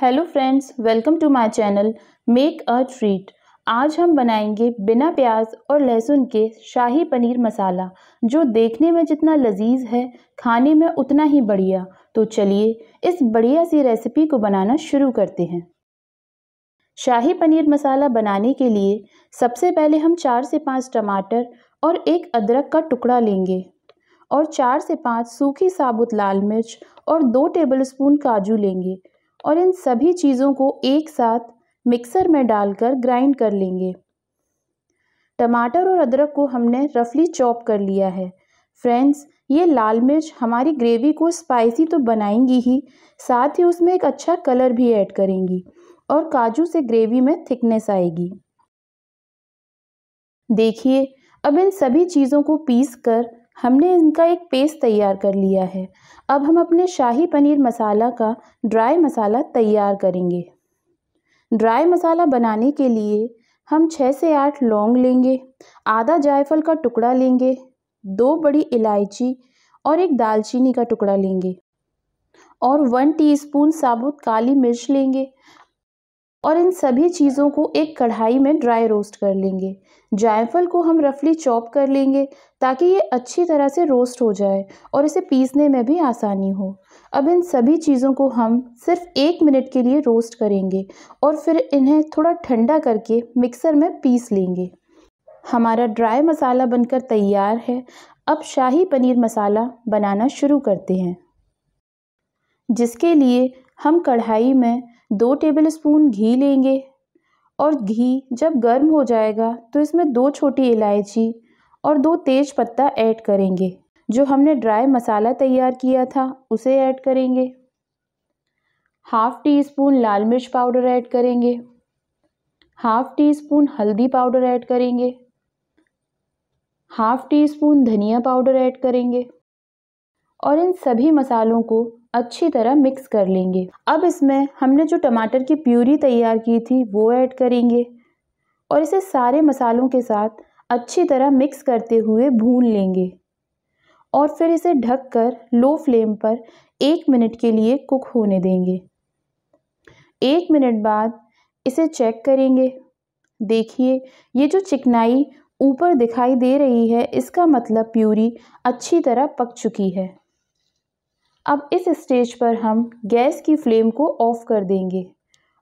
hello friends welcome to my channel make a treat आज हम बनाएंगे बिना प्याज और लहसुन के शाही पनीर मसाला जो देखने में जितना लजीज है खाने में उतना ही बढ़िया तो चलिए इस बढ़िया सी रेसिपी को बनाना शुरू करते हैं शाही पनीर मसाला बनाने के लिए सबसे पहले हम चार से पाँच टमाटर और एक अदरक का टुकड़ा लेंगे और चार से पाँच सूखी साबुत लाल मिर्च और दो टेबलस्पून काजू लेंगे और इन सभी चीज़ों को एक साथ मिक्सर में डालकर ग्राइंड कर लेंगे टमाटर और अदरक को हमने रफली चॉप कर लिया है फ्रेंड्स ये लाल मिर्च हमारी ग्रेवी को स्पाइसी तो बनाएंगी ही साथ ही उसमें एक अच्छा कलर भी ऐड करेंगी और काजू से ग्रेवी में थिकनेस आएगी देखिए अब इन सभी चीज़ों को पीस कर हमने इनका एक पेस्ट तैयार कर लिया है अब हम अपने शाही पनीर मसाला का ड्राई मसाला तैयार करेंगे ड्राई मसाला बनाने के लिए हम छः से आठ लौंग लेंगे आधा जायफल का टुकड़ा लेंगे दो बड़ी इलायची और एक दालचीनी का टुकड़ा लेंगे और वन टीस्पून साबुत काली मिर्च लेंगे और इन सभी चीज़ों को एक कढ़ाई में ड्राई रोस्ट कर लेंगे जायफल को हम रफली चॉप कर लेंगे ताकि ये अच्छी तरह से रोस्ट हो जाए और इसे पीसने में भी आसानी हो अब इन सभी चीज़ों को हम सिर्फ एक मिनट के लिए रोस्ट करेंगे और फिर इन्हें थोड़ा ठंडा करके मिक्सर में पीस लेंगे हमारा ड्राई मसाला बनकर तैयार है अब शाही पनीर मसाला बनाना शुरू करते हैं जिसके लिए हम कढ़ाई में दो टेबलस्पून घी लेंगे और घी जब गर्म हो जाएगा तो इसमें दो छोटी इलायची और दो तेज पत्ता ऐड करेंगे जो हमने ड्राई मसाला तैयार किया था उसे ऐड करेंगे हाफ़ टी स्पून लाल मिर्च पाउडर ऐड करेंगे हाफ़ टी स्पून हल्दी पाउडर ऐड करेंगे हाफ़ टी स्पून धनिया पाउडर ऐड करेंगे और इन सभी मसालों को अच्छी तरह मिक्स कर लेंगे अब इसमें हमने जो टमाटर की प्यूरी तैयार की थी वो ऐड करेंगे और इसे सारे मसालों के साथ अच्छी तरह मिक्स करते हुए भून लेंगे और फिर इसे ढककर लो फ्लेम पर एक मिनट के लिए कुक होने देंगे एक मिनट बाद इसे चेक करेंगे देखिए ये जो चिकनाई ऊपर दिखाई दे रही है इसका मतलब प्यूरी अच्छी तरह पक चुकी है अब इस स्टेज पर हम गैस की फ्लेम को ऑफ़ कर देंगे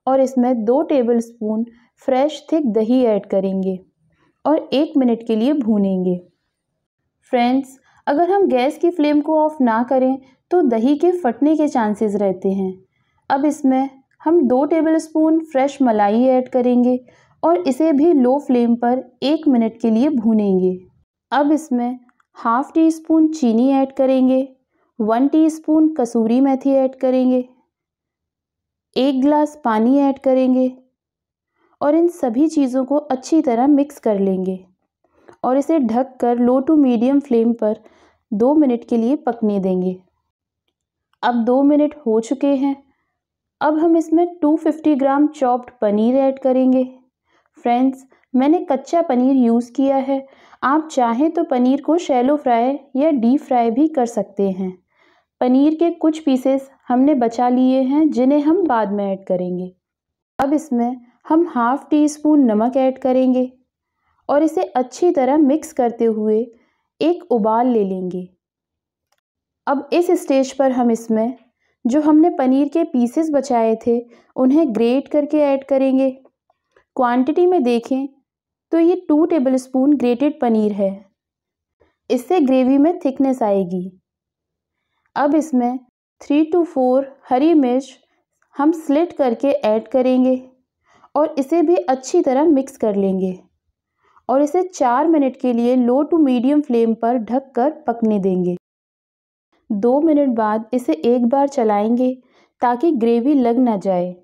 और इसमें दो टेबल स्पून फ्रेश थिक दही ऐड करेंगे और एक मिनट के लिए भूनेंगे फ्रेंड्स अगर हम गैस की फ्लेम को ऑफ़ ना करें तो दही के फटने के चांसेस रहते हैं अब इसमें हम दो टेबल स्पून फ्रेश मलाई ऐड करेंगे और इसे भी लो फ्लेम पर एक मिनट के लिए भूनेंगे अब इसमें हाफ़ टी स्पून चीनी ऐड करेंगे वन टीस्पून कसूरी मेथी ऐड करेंगे एक गिलास पानी ऐड करेंगे और इन सभी चीज़ों को अच्छी तरह मिक्स कर लेंगे और इसे ढक कर लो टू मीडियम फ्लेम पर दो मिनट के लिए पकने देंगे अब दो मिनट हो चुके हैं अब हम इसमें 250 ग्राम चॉप्ड पनीर ऐड करेंगे फ्रेंड्स मैंने कच्चा पनीर यूज़ किया है आप चाहें तो पनीर को शैलो फ्राई या डीप फ्राई भी कर सकते हैं पनीर के कुछ पीसेस हमने बचा लिए हैं जिन्हें हम बाद में ऐड करेंगे अब इसमें हम हाफ़ टी स्पून नमक ऐड करेंगे और इसे अच्छी तरह मिक्स करते हुए एक उबाल ले लेंगे अब इस स्टेज पर हम इसमें जो हमने पनीर के पीसेस बचाए थे उन्हें ग्रेट करके ऐड करेंगे क्वांटिटी में देखें तो ये टू टेबलस्पून ग्रेटेड पनीर है इससे ग्रेवी में थिकनेस आएगी अब इसमें थ्री टू फोर हरी मिर्च हम स्लिट करके ऐड करेंगे और इसे भी अच्छी तरह मिक्स कर लेंगे और इसे चार मिनट के लिए लो टू मीडियम फ्लेम पर ढककर पकने देंगे दो मिनट बाद इसे एक बार चलाएंगे ताकि ग्रेवी लग ना जाए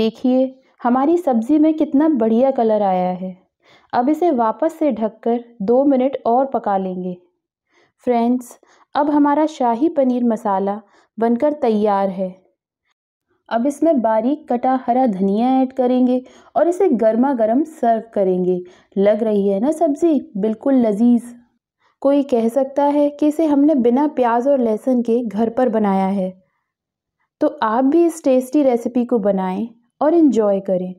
देखिए हमारी सब्ज़ी में कितना बढ़िया कलर आया है अब इसे वापस से ढककर दो मिनट और पका लेंगे फ्रेंड्स अब हमारा शाही पनीर मसाला बनकर तैयार है अब इसमें बारीक कटा हरा धनिया ऐड करेंगे और इसे गर्मा गर्म सर्व करेंगे लग रही है ना सब्ज़ी बिल्कुल लजीज कोई कह सकता है कि इसे हमने बिना प्याज और लहसुन के घर पर बनाया है तो आप भी इस टेस्टी रेसिपी को बनाएं और इन्जॉय करें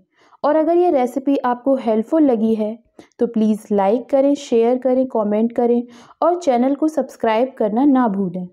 और अगर ये रेसिपी आपको हेल्पफुल लगी है तो प्लीज़ लाइक करें शेयर करें कमेंट करें और चैनल को सब्सक्राइब करना ना भूलें